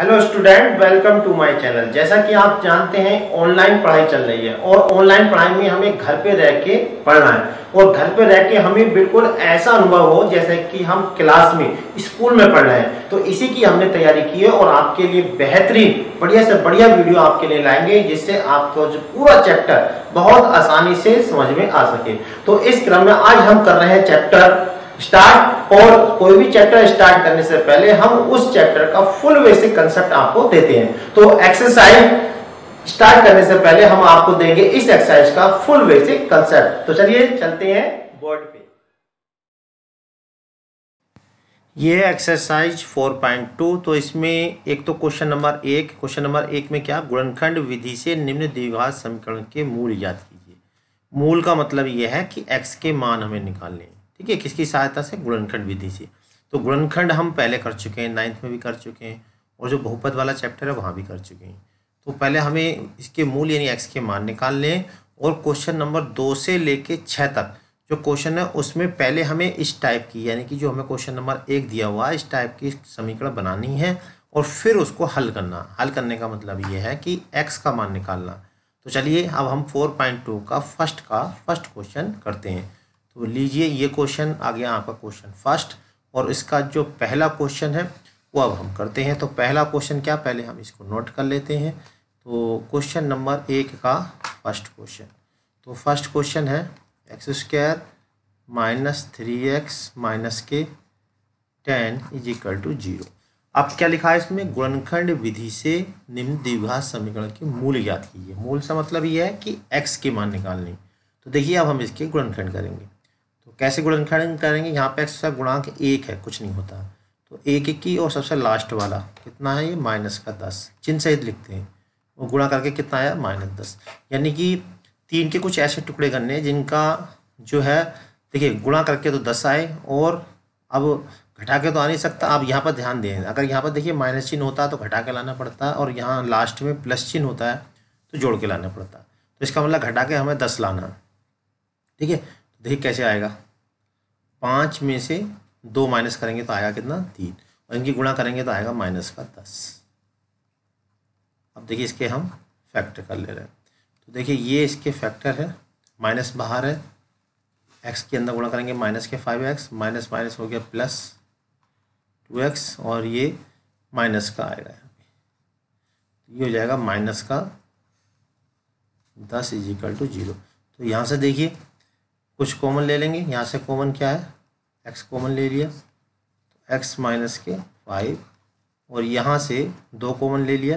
hello student welcome to my channel जैसा कि आप जानते हैं ऑनलाइन पढ़ाई चल रही है और ऑनलाइन पढ़ाई में हमें घर पे रह के पढ़ना है और घर पे रह के हमें बिल्कुल ऐसा अनुभव हो जैसे कि हम क्लास में स्कूल में पढ़ रहे हैं तो इसी की हमने तैयारी की है और आपके लिए बेहतरीन बढ़िया से बढ़िया वीडियो आपके लिए लाएंगे जिससे आपको जो पूरा चैप्टर बहुत आसानी से समझ में आ सके तो इस क्रम में आज हम कर रहे हैं चैप्टर स्टार्ट और कोई भी चैप्टर स्टार्ट करने से पहले हम उस चैप्टर का फुल बेसिक कंसेप्ट आपको देते हैं तो एक्सरसाइज स्टार्ट करने से पहले हम आपको देंगे इस एक्सरसाइज का फुल बेसिक कंसेप्ट तो चलिए चलते हैं बोर्ड पे ये एक्सरसाइज 4.2 तो इसमें एक तो क्वेश्चन नंबर एक क्वेश्चन नंबर एक में क्या गुणनखंड विधि से निम्न द्विघात समीकरण के मूल याद कीजिए मूल का मतलब यह है कि एक्स के मान हमें निकालने हैं ठीक है किसकी सहायता से गुणनखंड विधि से तो गुणनखंड हम पहले कर चुके हैं नाइन्थ में भी कर चुके हैं और जो बहुपद वाला चैप्टर है वहाँ भी कर चुके हैं तो पहले हमें इसके मूल यानी एक्स के मान निकाल लें और क्वेश्चन नंबर दो से लेके छः तक जो क्वेश्चन है उसमें पहले हमें इस टाइप की यानी कि जो हमें क्वेश्चन नंबर एक दिया हुआ है इस टाइप की समीकरण बनानी है और फिर उसको हल करना हल करने का मतलब ये है कि एक्स का मान निकालना तो चलिए अब हम फोर पॉइंट टू का फर्स्ट का फर्स्ट क्वेश्चन करते हैं तो लीजिए ये क्वेश्चन आ गया आपका क्वेश्चन फर्स्ट और इसका जो पहला क्वेश्चन है वो अब हम करते हैं तो पहला क्वेश्चन क्या पहले हम इसको नोट कर लेते हैं तो क्वेश्चन नंबर एक का फर्स्ट क्वेश्चन तो फर्स्ट क्वेश्चन है X square minus three x minus के ten is equal to zero अब क्या लिखा है इसमें गुणनखंड विधि से निम्न द्विघात समीकरण के मूल याद कीजिए मूल से मतलब ये है कि एक्स के मान निकालने तो देखिए अब हम इसके गुणनखंड करेंगे तो कैसे गुणनखंड करेंगे यहाँ पे एक्स का गुणांक एक है कुछ नहीं होता तो एक की और सबसे लास्ट वाला कितना है ये माइनस का दस चिन्ह सहित लिखते हैं वो गुणा करके कितना आया माइनस दस यानी कि तीन के कुछ ऐसे टुकड़े करने जिनका जो है देखिए गुणा करके तो दस आए और अब घटा के तो आ नहीं सकता आप यहाँ पर ध्यान दें अगर यहाँ पर देखिए माइनस चिन्ह होता है तो घटा के लाना पड़ता और यहाँ लास्ट में प्लस चिन्ह होता है तो जोड़ के लाना पड़ता तो इसका मतलब घटा के हमें दस लाना ठीक है देखिए कैसे आएगा पाँच में से दो माइनस करेंगे तो आएगा कितना तीन और इनकी गुणा करेंगे तो आएगा माइनस का दस अब देखिए इसके हम फैक्टर कर ले रहे हैं तो देखिए ये इसके फैक्टर है माइनस बाहर है एक्स के अंदर गुणा करेंगे माइनस के फाइव एक्स माइनस माइनस हो गया प्लस टू एक्स और ये माइनस का आएगा यहाँ पे ये हो जाएगा माइनस का दस इजिकल टू जीरो तो यहाँ से देखिए कुछ कॉमन ले लेंगे यहाँ से कॉमन क्या है एक्स कॉमन ले लिया तो एक्स माइनस के फाइव और यहाँ से दो कॉमन ले लिया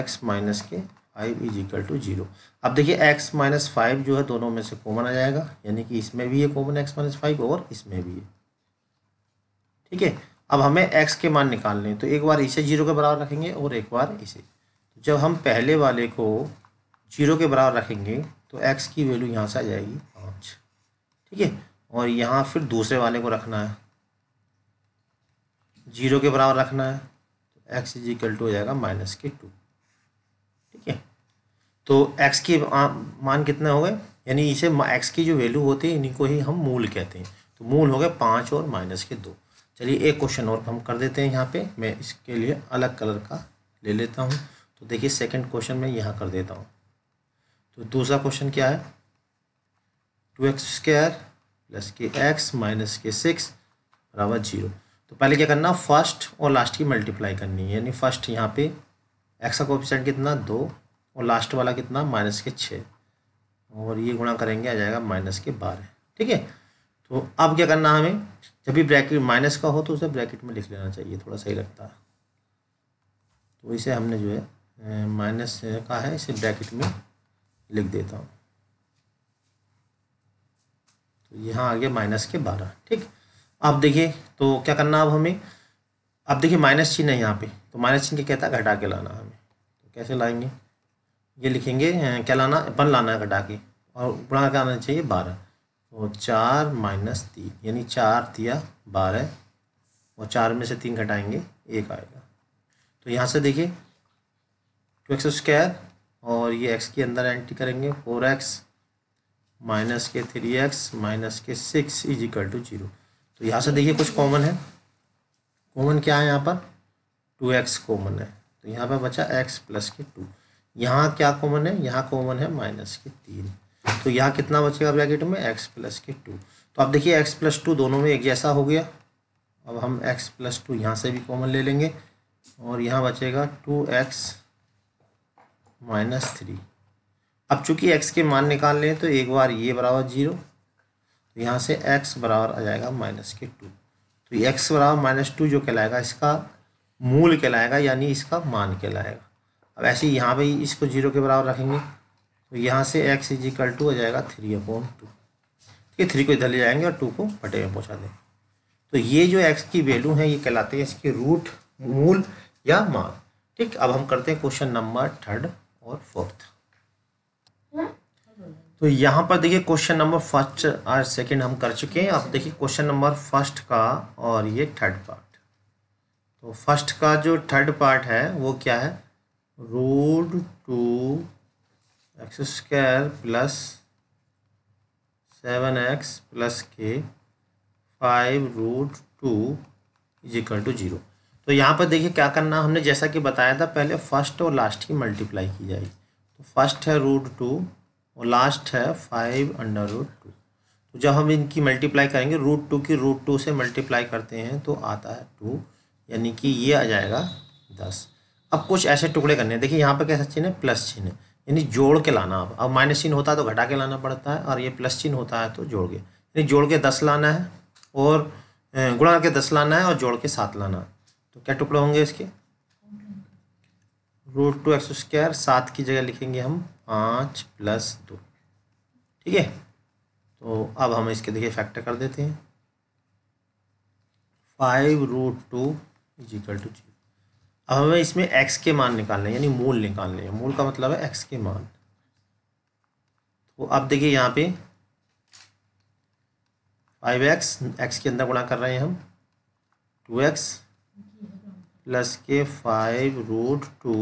एक्स माइनस के five is equal to zero अब देखिए एक्स माइनस फाइव जो है दोनों में से कॉमन आ जाएगा यानी कि इसमें भी है कॉमन एक्स माइनस फाइव और इसमें भी है ठीक है अब हमें एक्स के मान निकालने तो एक बार इसे जीरो के बराबर रखेंगे और एक बार इसे तो जब हम पहले वाले को जीरो के बराबर रखेंगे तो एक्स की वैल्यू यहाँ से आ जाएगी ठीक है और यहाँ फिर दूसरे वाले को रखना है जीरो के बराबर रखना है तो एक्स इज इक्वल टू हो जाएगा माइनस के टू ठीक है तो एक्स के मान कितने हो गए यानी इसे एक्स की जो वैल्यू होती है इन्हीं को ही हम मूल कहते हैं तो मूल हो गए पाँच और माइनस के दो चलिए एक क्वेश्चन और हम कर देते हैं यहाँ पे मैं इसके लिए अलग कलर का ले लेता हूँ तो देखिए सेकंड क्वेश्चन मैं यहाँ कर देता हूँ तो दूसरा क्वेश्चन क्या है टू एक्स स्क्र प्लस के एक्स माइनस के सिक्स बराबर जीरो तो पहले क्या करना फर्स्ट और लास्ट की मल्टीप्लाई करनी है यानी फर्स्ट यहाँ पे एक्स का कोपिशेंट कितना दो और लास्ट वाला कितना माइनस के छः और ये गुणा करेंगे आ जाएगा माइनस के बारह ठीक है तो अब क्या करना हमें जब भी ब्रैकेट माइनस का हो तो उसे ब्रैकेट में लिख लेना चाहिए थोड़ा सही लगता है तो इसे हमने जो है माइनस का है इसे ब्रैकेट में लिख देता हूँ तो यहाँ आ गया माइनस के बारह ठीक अब देखिए तो क्या करना अब हमें अब देखिए माइनस चिन्ह है यहाँ पे तो माइनस चिन्ह के कहता है घटा के लाना हमें तो कैसे लाएंगे ये लिखेंगे क्या लाना अपन लाना है घटा के और गुणा क्या आना चाहिए बारह तो चार माइनस तीन यानी चार दिया बारह और चार में से तीन घटाएंगे एक आएगा तो यहाँ से देखिए टू एक्स स्क्वायर और ये एक्स के अंदर एंट्री करेंगे फोर एक्स माइनस के थ्री एक्स माइनस के six is equal to zero तो यहाँ से देखिए कुछ कॉमन है कॉमन क्या है यहाँ पर टू एक्स कॉमन है तो यहाँ पर बचा एक्स प्लस के टू यहाँ क्या कॉमन है यहाँ कॉमन है माइनस के तीन तो यहाँ कितना बचेगा ब्रैकेट में एक्स प्लस के टू तो आप देखिए एक्स प्लस टू दोनों में एक जैसा हो गया अब हम एक्स प्लस टू यहाँ से भी कॉमन ले लेंगे और यहाँ बचेगा टू एक्स माइनस थ्री अब चूंकि x के मान निकाल लें तो एक बार ये बराबर जीरो तो यहाँ से x बराबर आ जाएगा माइनस के टू तो ये x बराबर माइनस टू जो कहलाएगा इसका मूल कहलाएगा यानी इसका मान कहलाएगा अब ऐसे ही यहाँ पर इसको जीरो के बराबर रखेंगे तो यहाँ से x इज इक्वल टू आ जाएगा थ्री अपॉन टू ठीक है थ्री को इधर ले जाएंगे और टू को पटे में पहुँचा देंगे तो ये जो एक्स की वैल्यू है ये कहलाते हैं इसके रूट मूल या मान ठीक अब हम करते हैं क्वेश्चन नंबर थर्ड और फोर्थ तो यहाँ पर देखिए क्वेश्चन नंबर फर्स्ट और सेकंड हम कर चुके हैं आप देखिए क्वेश्चन नंबर फर्स्ट का और ये थर्ड पार्ट तो फर्स्ट का जो थर्ड पार्ट है वो क्या है root two x square plus seven x plus के five root two is equal to zero तो यहाँ पर देखिए क्या करना हमने जैसा कि बताया था पहले फर्स्ट और लास्ट की मल्टीप्लाई की जाएगी तो फर्स्ट है रूट टू और लास्ट है फाइव अंडर रूट टू तो जब हम इनकी मल्टीप्लाई करेंगे रूट टू की रूट टू से मल्टीप्लाई करते हैं तो आता है टू यानी कि ये आ जाएगा दस अब कुछ ऐसे टुकड़े करने हैं देखिए यहाँ पर कैसा चिन्ह है प्लस चिन्ह यानी जोड़ के लाना अब अब माइनस चिन्ह होता है तो घटा के लाना पड़ता है और ये प्लस चिन्ह होता है तो जोड़ के यानी जोड़ के दस लाना है और गुणा के दस लाना है और जोड़ के सात लाना है तो क्या टुकड़े होंगे इसके रूट टू एक्स स्क्वायर सात की जगह लिखेंगे हम पाँच प्लस दो ठीक है तो अब हम इसके देखिए फैक्टर कर देते हैं five root two is equal to zero अब हमें इसमें एक्स के मान निकालने हैं यानी मूल निकालने हैं मूल का मतलब है एक्स के मान तो अब देखिए यहाँ पे फाइव एक्स एक्स के अंदर गुणा कर रहे हैं हम टू एक्स प्लस के five root two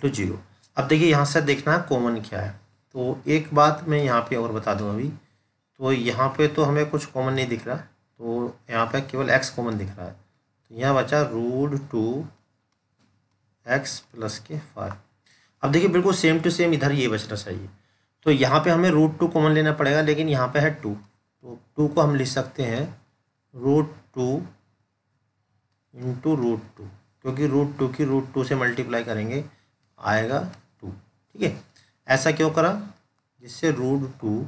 to zero अब देखिए यहाँ से देखना है कॉमन क्या है तो एक बात मैं यहाँ पे और बता दूँ अभी तो यहाँ पे तो हमें कुछ कॉमन नहीं दिख रहा तो यहाँ पे केवल एक्स कॉमन दिख रहा है तो यहाँ बचा रूट टू एक्स प्लस के फाइव अब देखिए बिल्कुल सेम टू सेम इधर ये बचना चाहिए तो यहाँ पे हमें रूट टू कॉमन लेना पड़ेगा लेकिन यहाँ पे है टू तो टू को हम लिख सकते हैं root two into root two क्योंकि रूट टू की रूट टू से मल्टीप्लाई करेंगे आएगा टू ठीक है ऐसा क्यों करा जिससे रूट टू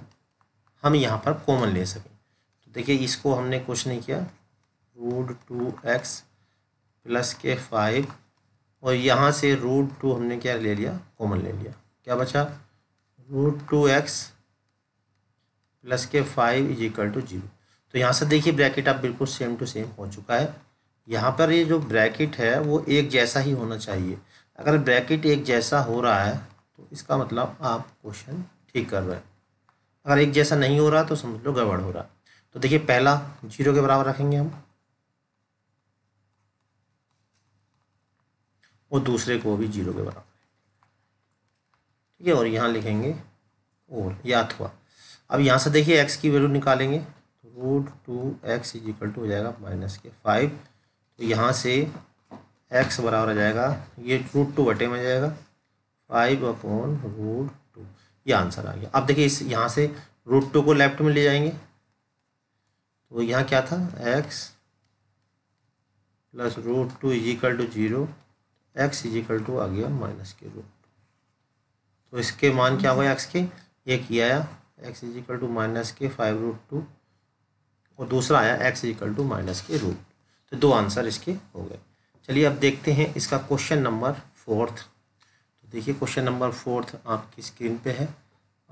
हम यहाँ पर कॉमन ले सकें तो देखिए इसको हमने कुछ नहीं किया रूट टू एक्स प्लस के फाइव और यहाँ से रूट टू हमने क्या ले लिया कॉमन ले लिया क्या बचा रूट टू एक्स प्लस के five is equal to zero तो यहाँ से देखिए ब्रैकेट आप बिल्कुल सेम टू सेम हो चुका है यहाँ पर ये जो ब्रैकेट है वो एक जैसा ही होना चाहिए अगर ब्रैकेट एक जैसा हो रहा है तो इसका मतलब आप क्वेश्चन ठीक कर रहे हैं अगर एक जैसा नहीं हो रहा तो समझ लो गड़बड़ हो रहा तो देखिए पहला जीरो के बराबर रखेंगे हम और दूसरे को भी जीरो के बराबर ठीक है और यहाँ लिखेंगे और या थोड़ा अब यहाँ से देखिए एक्स की वैल्यू निकालेंगे root two x is equal to हो जाएगा माइनस के फाइव तो यहाँ से एक्स बराबर आ जाएगा ये रूट टू बटे में जाएगा फाइव अपॉन रूट टू ये आंसर आ गया अब देखिए इस यहाँ से रूट टू को लेफ्ट में ले जाएंगे तो यहाँ क्या था x plus root two is equal to zero x is equal to आ गया माइनस के रूट तो इसके मान क्या हुआ एक्स के एक किया आया एक्स इजिकल टू माइनस के फाइव रूट टू और दूसरा आया एक्स इजिकल टू माइनस के रूट तो दो आंसर इसके हो गए चलिए अब देखते हैं इसका क्वेश्चन नंबर फोर्थ तो देखिए क्वेश्चन नंबर फोर्थ आपकी स्क्रीन पे है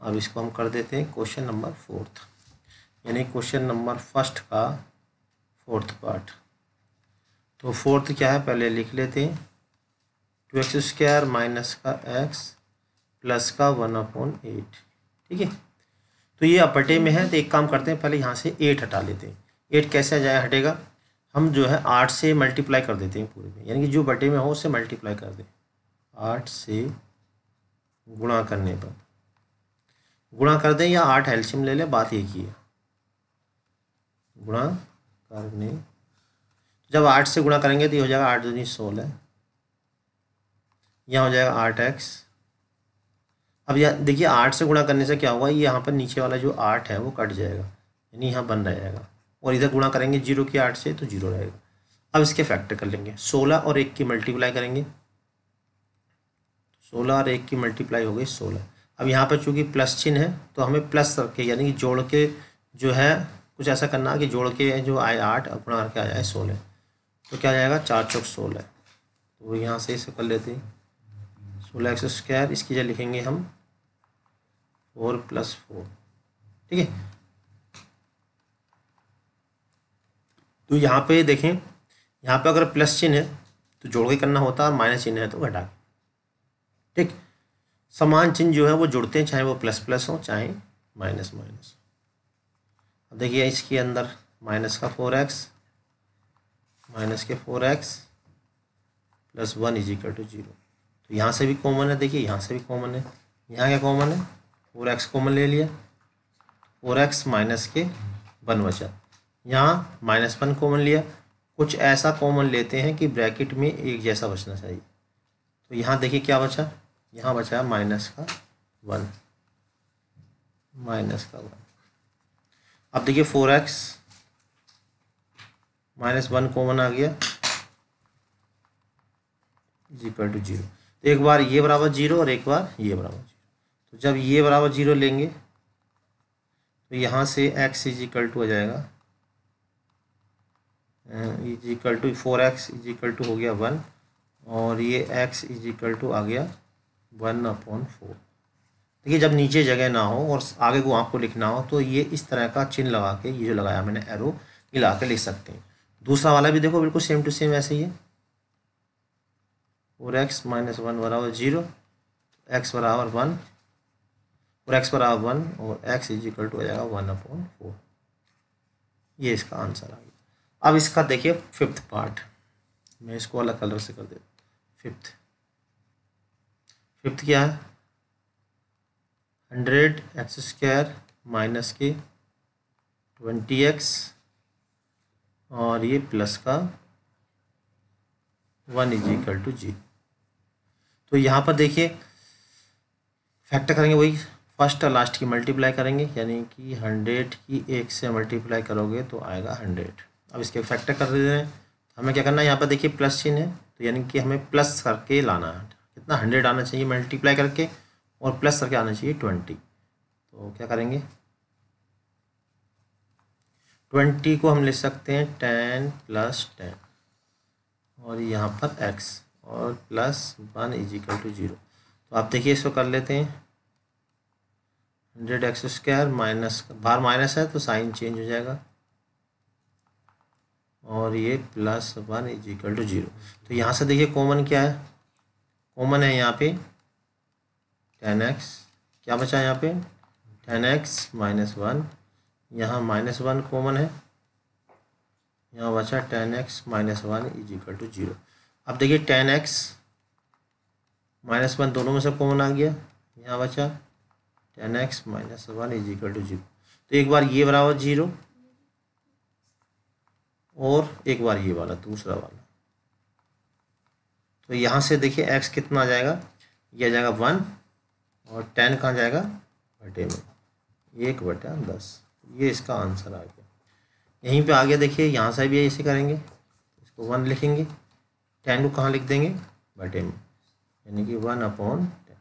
अब इसको हम कर देते हैं क्वेश्चन नंबर फोर्थ यानी क्वेश्चन नंबर फर्स्ट का फोर्थ पार्ट तो फोर्थ क्या है पहले लिख लेते हैं टू एक्स स्क्वायर माइनस का एक्स प्लस का वन अपॉन एट ठीक है तो ये अपटे में है तो एक काम करते हैं पहले यहाँ से एट हटा लेते हैं एट कैसे आ जाए हटेगा हम जो है आठ से मल्टीप्लाई कर देते हैं पूरे में यानी कि जो बटे में हो उससे मल्टीप्लाई कर दें आठ से गुणा करने पर गुणा कर दें या आठ एल्शियम ले लें बात एक ही है गुणा करने जब आठ से गुणा करेंगे तो ये हो जाएगा आठ दूनी सोलह यहाँ हो जाएगा आठ एक्स अब यह देखिए आठ से गुणा करने से क्या होगा यहाँ पर नीचे वाला जो आठ है वो कट जाएगा यानी यहाँ बन रह जाएगा और इधर गुणा करेंगे जीरो की आठ से तो जीरो रहेगा अब इसके फैक्टर कर लेंगे सोलह और एक की मल्टीप्लाई करेंगे सोलह और एक की मल्टीप्लाई हो गई सोलह अब यहाँ पर चूंकि प्लस चिन्ह है तो हमें प्लस करके यानी कि जोड़ के जो है कुछ ऐसा करना कि जोड़ के जो आए आठ और गुणा करके आ जाए सोलह तो क्या जाएगा चार चौक सोलह तो वो यहाँ से इसे कर लेते हैं सोलह एक्स स्क्वायर इसकी जगह लिखेंगे हम फोर प्लस फोर ठीक है तो यहाँ पे देखें यहाँ पे अगर प्लस चिन्ह है तो जोड़ के करना होता है और माइनस चिन्ह है तो घटा के ठीक समान चिन्ह जो है वो जुड़ते हैं चाहे वो प्लस प्लस हो चाहे माइनस माइनस हो देखिए इसके अंदर माइनस का फोर एक्स माइनस के four x plus one is equal to zero तो यहाँ से भी कॉमन है देखिए यहाँ से भी कॉमन है यहाँ क्या कॉमन है फोर एक्स कॉमन ले लिया फोर एक्स माइनस के वन बचा यहाँ माइनस वन कॉमन लिया कुछ ऐसा कॉमन लेते हैं कि ब्रैकेट में एक जैसा बचना चाहिए तो यहाँ देखिए क्या बचा यहाँ बचा माइनस का वन माइनस का वन अब देखिए four x minus one common आ गया इक्वल टू जीरो तो एक बार ये बराबर जीरो और एक बार ये बराबर जीरो तो जब ये बराबर जीरो लेंगे तो यहाँ से एक्स इज इक्वल टू आ जाएगा is equal to four x is equal to हो गया वन और ये एक्स इज इक्वल टू आ गया वन अपॉन फोर देखिए जब नीचे जगह ना हो और आगे को आपको लिखना हो तो ये इस तरह का चिन्ह लगा के ये जो लगाया मैंने एरो ये के लिख सकते हैं दूसरा वाला भी देखो बिल्कुल सेम टू सेम ऐसे ही है फोर एक्स माइनस वन बराबर जीरो एक्स बराबर वन और एक्स बराबर वन और एक्स इजिकल टू हो जाएगा वन अपॉन फोर ये इसका आंसर आ गया अब इसका देखिए फिफ्थ पार्ट मैं इसको अलग कलर से कर दे फिफ्थ फिफ्थ क्या है हंड्रेड एक्स स्क्वायर माइनस के ट्वेंटी एक्स और ये प्लस का वन इज इक्वल टू जी तो यहाँ पर देखिए फैक्टर करेंगे वही फर्स्ट और लास्ट की मल्टीप्लाई करेंगे यानी कि हंड्रेड की एक से मल्टीप्लाई करोगे तो आएगा हंड्रेड अब इसके फैक्टर कर दे रहे हैं हमें क्या करना है यहाँ पर देखिए प्लस चिन्ह है तो यानी कि हमें प्लस करके लाना है कितना हंड्रेड आना चाहिए मल्टीप्लाई करके और प्लस करके आना चाहिए ट्वेंटी तो क्या करेंगे ट्वेंटी को हम ले सकते हैं टेन प्लस टेन और यहाँ पर एक्स और plus one is equal to zero तो आप देखिए इसको कर लेते हैं हंड्रेड एक्स स्क्वायर माइनस बाहर माइनस है तो साइन चेंज हो जाएगा और ये plus one is equal to zero तो यहाँ से देखिए कॉमन क्या है कॉमन है यहाँ पे टेन एक्स क्या बचा यहाँ पे टेन एक्स माइनस वन यहाँ माइनस वन कॉमन है यहाँ बचा ten x minus one is equal to zero अब देखिए टेन एक्स माइनस वन दोनों में से कॉमन आ गया यहाँ बचा ten x minus one is equal to zero तो एक बार ये बराबर जीरो और एक बार ये वाला दूसरा वाला तो यहाँ से देखिए एक्स कितना आ जाएगा ये आ जाएगा वन और टेन कहाँ जाएगा बटे में एक बटा दस ये इसका आंसर आ गया यहीं पे आ गया देखिए यहाँ से भी ऐसे करेंगे इसको वन लिखेंगे टेन को कहाँ लिख देंगे बटे में यानी कि वन अपॉन टेन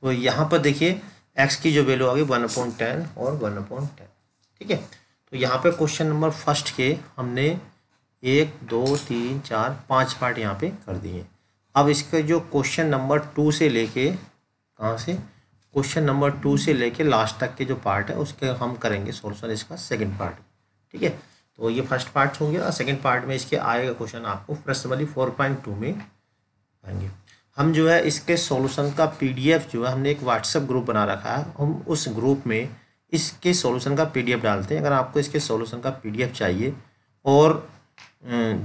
तो यहाँ पर देखिए एक्स की जो वैल्यू आ गई वन अपॉन टेन और वन अपॉन टेन ठीक है तो यहाँ पे क्वेश्चन नंबर फर्स्ट के हमने एक दो तीन चार पांच पार्ट यहाँ पे कर दिए अब इसके जो क्वेश्चन नंबर टू से लेके कहाँ से क्वेश्चन नंबर टू से लेके लास्ट तक के जो पार्ट है उसके हम करेंगे सोल्यूशन इसका सेकंड पार्ट ठीक है तो ये फर्स्ट पार्ट हो गया और सेकंड पार्ट में इसके आएगा क्वेश्चन आपको वाली फोर पॉइंट टू में आएंगे हम जो है इसके सोल्यूशन का पीडीएफ जो है हमने एक व्हाट्सएप ग्रुप बना रखा है हम उस ग्रुप में इसके सॉल्यूशन का पीडीएफ डालते हैं अगर आपको इसके सॉल्यूशन का पीडीएफ चाहिए और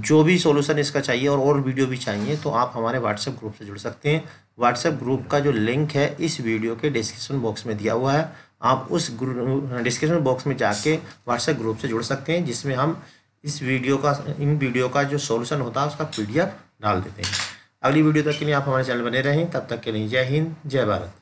जो भी सॉल्यूशन इसका चाहिए और और वीडियो भी चाहिए तो आप हमारे व्हाट्सएप ग्रुप से जुड़ सकते हैं व्हाट्सएप ग्रुप का जो लिंक है इस वीडियो के डिस्क्रिप्शन बॉक्स में दिया हुआ है आप उस डिस्क्रिप्शन बॉक्स में जाके व्हाट्सएप ग्रुप से जुड़ सकते हैं जिसमें हम इस वीडियो का इन वीडियो का जो सॉल्यूशन होता है उसका पीडीएफ डाल देते हैं अगली वीडियो तक के लिए आप हमारे चैनल बने रहें तब तक के लिए जय हिंद जय भारत